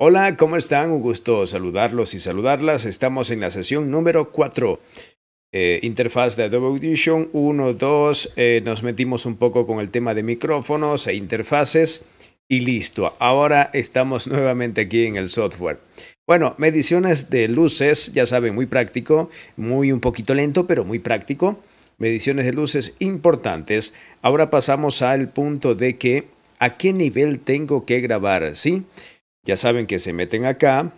Hola, ¿cómo están? Un gusto saludarlos y saludarlas. Estamos en la sesión número 4. Eh, interfaz de Adobe Audition 1, 2. Eh, nos metimos un poco con el tema de micrófonos e interfaces. Y listo, ahora estamos nuevamente aquí en el software. Bueno, mediciones de luces, ya saben, muy práctico, muy un poquito lento, pero muy práctico. Mediciones de luces importantes. Ahora pasamos al punto de que a qué nivel tengo que grabar, ¿sí? sí ya saben que se meten acá,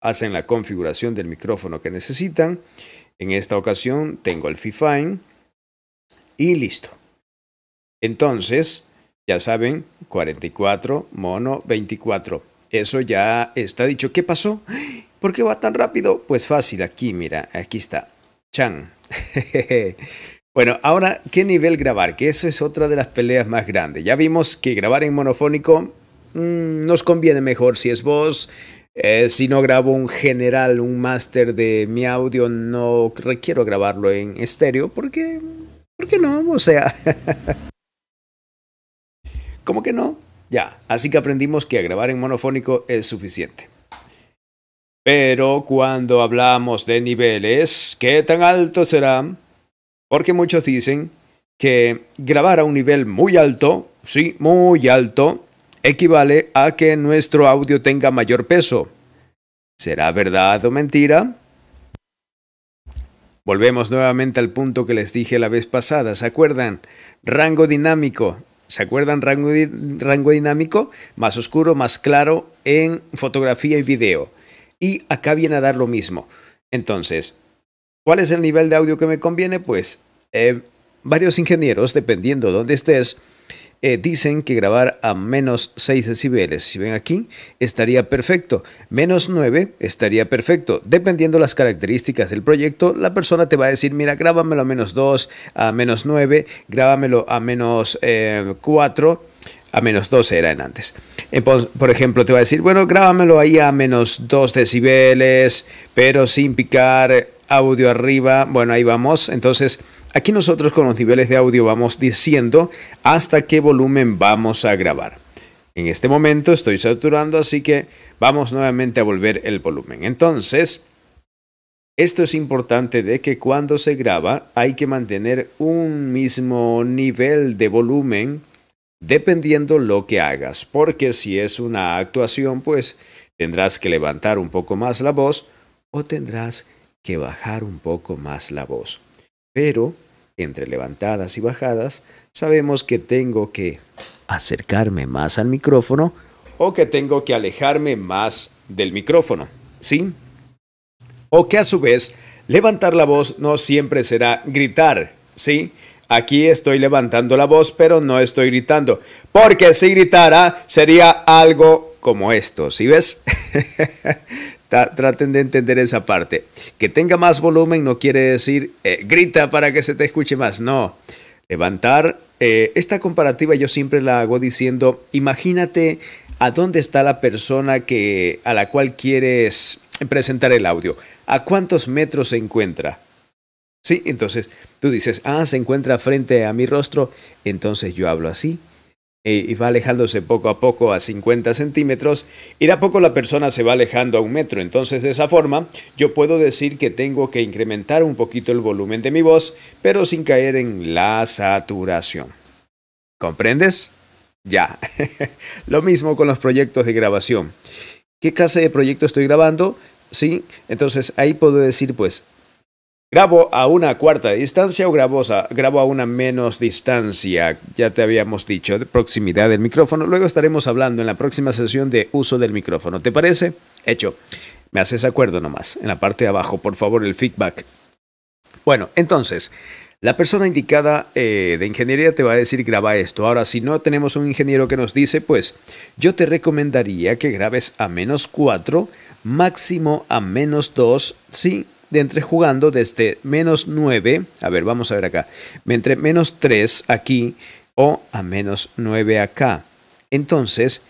hacen la configuración del micrófono que necesitan. En esta ocasión tengo el Fifine y listo. Entonces, ya saben, 44 mono 24. Eso ya está dicho. ¿Qué pasó? ¿Por qué va tan rápido? Pues fácil, aquí mira, aquí está. Chan. bueno, ahora, ¿qué nivel grabar? Que eso es otra de las peleas más grandes. Ya vimos que grabar en monofónico Mm, nos conviene mejor si es voz. Eh, si no grabo un general, un máster de mi audio, no requiero grabarlo en estéreo porque, ¿por no? O sea, ¿cómo que no? Ya, así que aprendimos que grabar en monofónico es suficiente. Pero cuando hablamos de niveles, ¿qué tan alto será? Porque muchos dicen que grabar a un nivel muy alto, sí, muy alto, equivale a que nuestro audio tenga mayor peso. ¿Será verdad o mentira? Volvemos nuevamente al punto que les dije la vez pasada, ¿se acuerdan? Rango dinámico. ¿Se acuerdan rango, rango dinámico? Más oscuro, más claro en fotografía y video. Y acá viene a dar lo mismo. Entonces, ¿cuál es el nivel de audio que me conviene? Pues eh, varios ingenieros, dependiendo dónde estés, eh, dicen que grabar a menos 6 decibeles, si ven aquí, estaría perfecto. Menos 9 estaría perfecto. Dependiendo las características del proyecto, la persona te va a decir, mira, grábamelo a menos 2, a menos 9, grábamelo a menos 4 eh, a menos 12 era en antes. Por ejemplo, te va a decir, bueno, grábamelo ahí a menos 2 decibeles, pero sin picar audio arriba. Bueno, ahí vamos. Entonces, Aquí nosotros con los niveles de audio vamos diciendo hasta qué volumen vamos a grabar. En este momento estoy saturando, así que vamos nuevamente a volver el volumen. Entonces, esto es importante de que cuando se graba hay que mantener un mismo nivel de volumen dependiendo lo que hagas, porque si es una actuación, pues tendrás que levantar un poco más la voz o tendrás que bajar un poco más la voz. Pero entre levantadas y bajadas, sabemos que tengo que acercarme más al micrófono o que tengo que alejarme más del micrófono, ¿sí? O que a su vez levantar la voz no siempre será gritar, ¿sí? Aquí estoy levantando la voz, pero no estoy gritando, porque si gritara sería algo como esto, ¿sí ves? traten de entender esa parte. Que tenga más volumen no quiere decir eh, grita para que se te escuche más, no. Levantar, eh, esta comparativa yo siempre la hago diciendo, imagínate a dónde está la persona que, a la cual quieres presentar el audio, a cuántos metros se encuentra. Sí, entonces tú dices, ah, se encuentra frente a mi rostro, entonces yo hablo así y va alejándose poco a poco a 50 centímetros y de a poco la persona se va alejando a un metro. Entonces de esa forma yo puedo decir que tengo que incrementar un poquito el volumen de mi voz, pero sin caer en la saturación. ¿Comprendes? Ya. Lo mismo con los proyectos de grabación. ¿Qué clase de proyecto estoy grabando? Sí, entonces ahí puedo decir pues Grabo a una cuarta distancia o grabo a una menos distancia, ya te habíamos dicho, de proximidad del micrófono. Luego estaremos hablando en la próxima sesión de uso del micrófono. ¿Te parece? Hecho. Me haces acuerdo nomás. En la parte de abajo, por favor, el feedback. Bueno, entonces, la persona indicada eh, de ingeniería te va a decir graba esto. Ahora, si no tenemos un ingeniero que nos dice, pues yo te recomendaría que grabes a menos 4, máximo a menos 2, sí de entre jugando desde este menos 9, a ver, vamos a ver acá, entre menos 3 aquí o a menos 9 acá. Entonces,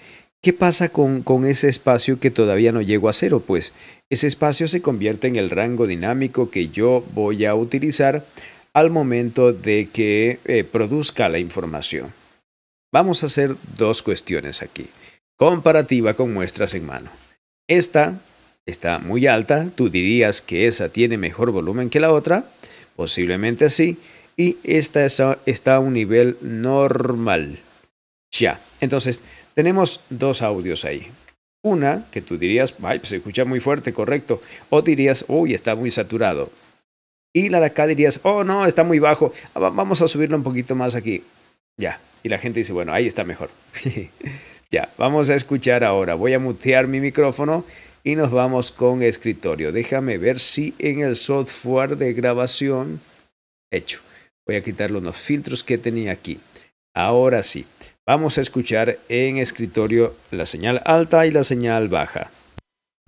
¿qué pasa con, ese espacio que todavía no llego a cero? Pues ese espacio se convierte en el rango dinámico que yo voy a utilizar al momento de que eh, produzca la información. Vamos a hacer dos cuestiones aquí. Comparativa con muestras en mano. Esta está muy alta, tú dirías que esa tiene mejor volumen que la otra, posiblemente así. y esta está a un nivel normal. Ya, entonces tenemos dos audios ahí. Una que tú dirías, Ay, pues se escucha muy fuerte, correcto, o dirías, uy, está muy saturado. Y la de acá dirías, oh no, está muy bajo, ah, vamos a subirlo un poquito más aquí. Ya, y la gente dice, bueno, ahí está mejor. ya, vamos a escuchar ahora, voy a mutear mi micrófono y nos vamos con escritorio. Déjame ver si en el software de grabación hecho. Voy a quitarle los filtros que tenía aquí. Ahora sí, vamos a escuchar en escritorio la señal alta y la señal baja.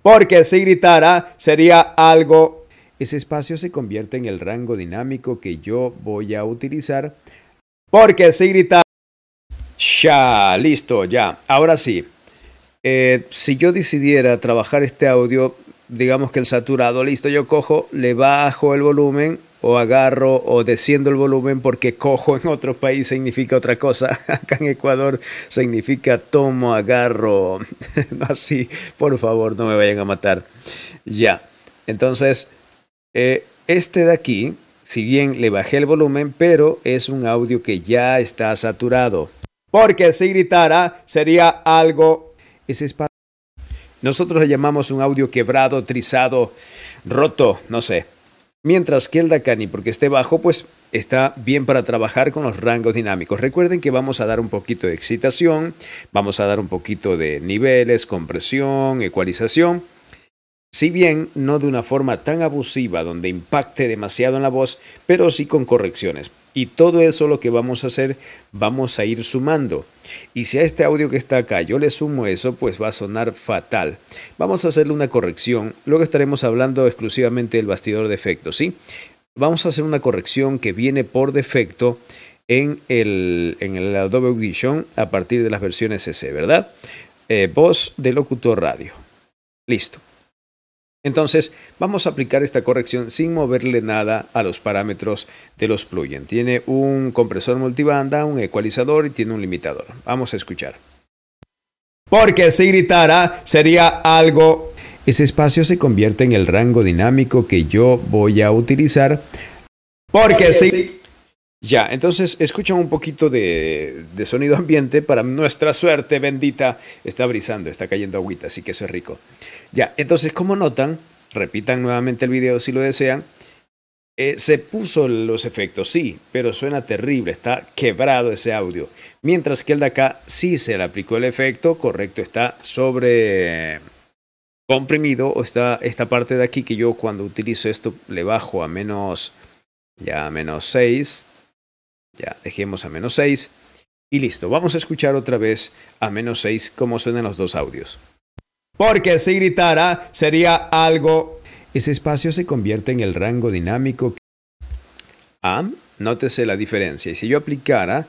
Porque si gritara sería algo... Ese espacio se convierte en el rango dinámico que yo voy a utilizar. Porque si gritara... Ya, listo, ya. Ahora sí, eh, si yo decidiera trabajar este audio, digamos que el saturado, listo, yo cojo, le bajo el volumen o agarro o desciendo el volumen porque cojo en otro país significa otra cosa. Acá en Ecuador significa tomo, agarro. Así, por favor, no me vayan a matar. Ya, entonces, eh, este de aquí, si bien le bajé el volumen, pero es un audio que ya está saturado. Porque si gritara sería algo ese espacio. Nosotros le llamamos un audio quebrado, trizado, roto, no sé. Mientras que el Dakani, porque esté bajo, pues está bien para trabajar con los rangos dinámicos. Recuerden que vamos a dar un poquito de excitación, vamos a dar un poquito de niveles, compresión, ecualización. Si bien no de una forma tan abusiva donde impacte demasiado en la voz, pero sí con correcciones. Y todo eso lo que vamos a hacer, vamos a ir sumando. Y si a este audio que está acá yo le sumo eso, pues va a sonar fatal. Vamos a hacerle una corrección. Luego estaremos hablando exclusivamente del bastidor de efectos, ¿sí? Vamos a hacer una corrección que viene por defecto en el, Adobe Audition a partir de las versiones CC, ¿verdad? Eh, voz de locutor radio. Listo. Entonces, vamos a aplicar esta corrección sin moverle nada a los parámetros de los plugins. Tiene un compresor multibanda, un ecualizador y tiene un limitador. Vamos a escuchar. Porque si gritara sería algo... Ese espacio se convierte en el rango dinámico que yo voy a utilizar. Porque, si... Ya, entonces escuchan un poquito de, sonido ambiente para nuestra suerte bendita. Está brisando, está cayendo agüita, así que eso es rico. Ya, entonces como notan, repitan nuevamente el video si lo desean. Eh, se puso los efectos, sí, pero suena terrible, está quebrado ese audio. Mientras que el de acá sí se le aplicó el efecto, correcto, está sobre comprimido o está esta parte de aquí que yo cuando utilizo esto le bajo a menos ya a menos 6 ya, dejemos a menos 6. Y listo, vamos a escuchar otra vez a menos 6 cómo suenan los dos audios. Porque si gritara sería algo... Ese espacio se convierte en el rango dinámico. Ah, nótese la diferencia. Y si yo aplicara...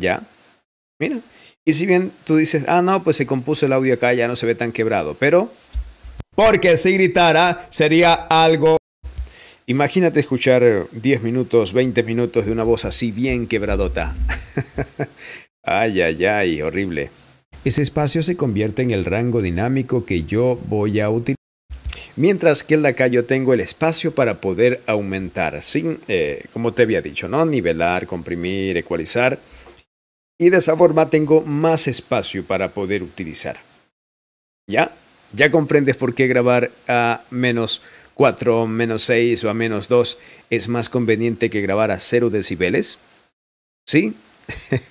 Ya. Mira. Y si bien tú dices, ah, no, pues se compuso el audio acá, ya no se ve tan quebrado. Pero... Porque si gritara sería algo... Imagínate escuchar 10 minutos, 20 minutos de una voz así bien quebradota. ay, ay, ay, horrible. Ese espacio se convierte en el rango dinámico que yo voy a utilizar. Mientras que el yo tengo el espacio para poder aumentar, sin, eh, como te había dicho, ¿no? Nivelar, comprimir, ecualizar. Y de esa forma tengo más espacio para poder utilizar. ¿Ya? Ya comprendes por qué grabar a menos 4 menos 6 o a menos 2 es más conveniente que grabar a 0 decibeles? ¿Sí?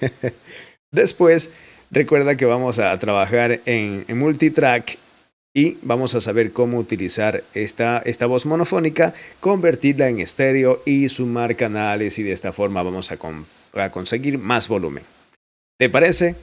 Después, recuerda que vamos a trabajar en, multitrack y vamos a saber cómo utilizar esta, esta voz monofónica, convertirla en estéreo y sumar canales y de esta forma vamos a conseguir más volumen. ¿Te parece?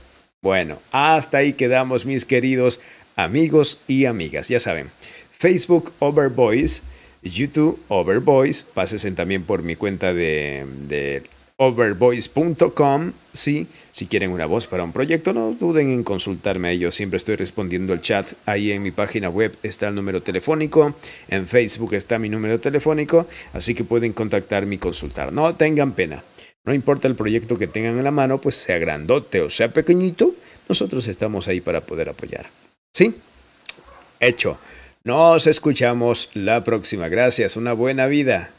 Bueno, hasta ahí quedamos mis queridos amigos y amigas, ya saben. Facebook Voice, YouTube Voice. Pásense también por mi cuenta de, de overvoice.com. Sí, si quieren una voz para un proyecto, no duden en consultarme a ellos. Siempre estoy respondiendo el chat. Ahí en mi página web está el número telefónico. En Facebook está mi número telefónico. Así que pueden contactarme y consultar. No tengan pena. No importa el proyecto que tengan en la mano, pues sea grandote o sea pequeñito, nosotros estamos ahí para poder apoyar. ¿Sí? Hecho. Nos escuchamos la próxima. Gracias, una buena vida.